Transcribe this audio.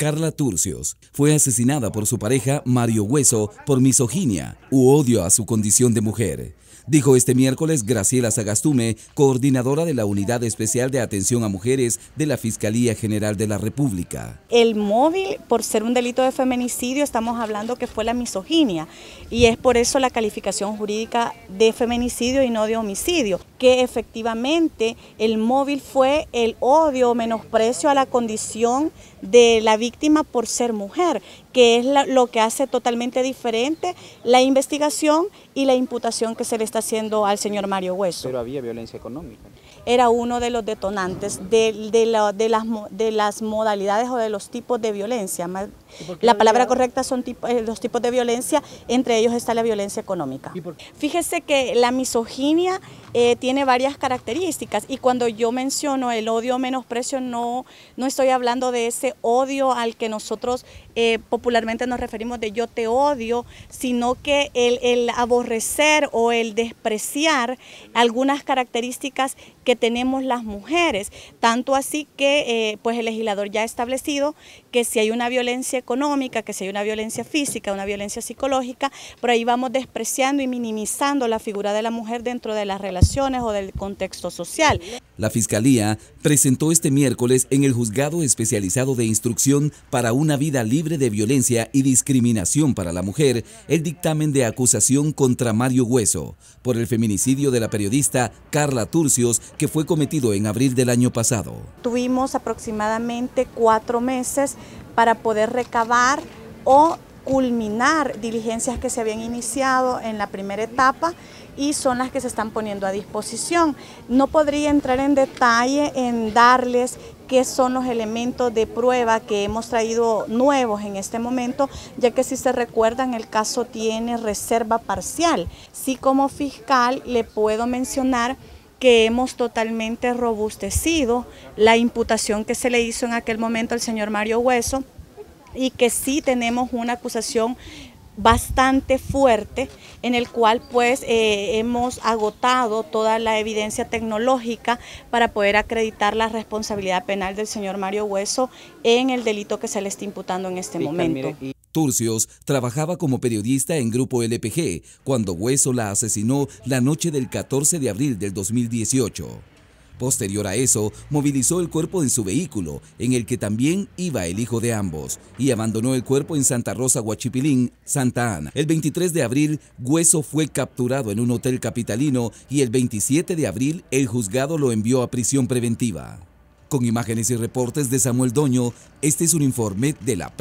Carla Turcios, fue asesinada por su pareja Mario Hueso por misoginia u odio a su condición de mujer. Dijo este miércoles Graciela Sagastume, coordinadora de la Unidad Especial de Atención a Mujeres de la Fiscalía General de la República. El móvil, por ser un delito de feminicidio, estamos hablando que fue la misoginia y es por eso la calificación jurídica de feminicidio y no de homicidio, que efectivamente el móvil fue el odio o menosprecio a la condición de la víctima víctima por ser mujer, que es lo que hace totalmente diferente la investigación y la imputación que se le está haciendo al señor Mario Hueso. Pero había violencia económica era uno de los detonantes de, de, las, de las modalidades o de los tipos de violencia. La palabra correcta son tipo, eh, los tipos de violencia, entre ellos está la violencia económica. Fíjese que la misoginia eh, tiene varias características y cuando yo menciono el odio menosprecio no, no estoy hablando de ese odio al que nosotros eh, popularmente nos referimos de yo te odio, sino que el, el aborrecer o el despreciar algunas características que tenemos las mujeres, tanto así que eh, pues el legislador ya ha establecido que si hay una violencia económica, que si hay una violencia física, una violencia psicológica, por ahí vamos despreciando y minimizando la figura de la mujer dentro de las relaciones o del contexto social. La Fiscalía presentó este miércoles en el Juzgado Especializado de Instrucción para una vida libre de violencia y discriminación para la mujer el dictamen de acusación contra Mario Hueso por el feminicidio de la periodista Carla Turcios que fue cometido en abril del año pasado. Tuvimos aproximadamente cuatro meses para poder recabar o culminar diligencias que se habían iniciado en la primera etapa y son las que se están poniendo a disposición. No podría entrar en detalle en darles qué son los elementos de prueba que hemos traído nuevos en este momento, ya que si se recuerdan el caso tiene reserva parcial. Sí como fiscal le puedo mencionar que hemos totalmente robustecido la imputación que se le hizo en aquel momento al señor Mario Hueso y que sí tenemos una acusación bastante fuerte en el cual pues eh, hemos agotado toda la evidencia tecnológica para poder acreditar la responsabilidad penal del señor Mario Hueso en el delito que se le está imputando en este momento. Turcios trabajaba como periodista en Grupo LPG cuando Hueso la asesinó la noche del 14 de abril del 2018. Posterior a eso, movilizó el cuerpo en su vehículo, en el que también iba el hijo de ambos, y abandonó el cuerpo en Santa Rosa, Huachipilín, Santa Ana. El 23 de abril, Hueso fue capturado en un hotel capitalino y el 27 de abril, el juzgado lo envió a prisión preventiva. Con imágenes y reportes de Samuel Doño, este es un informe de la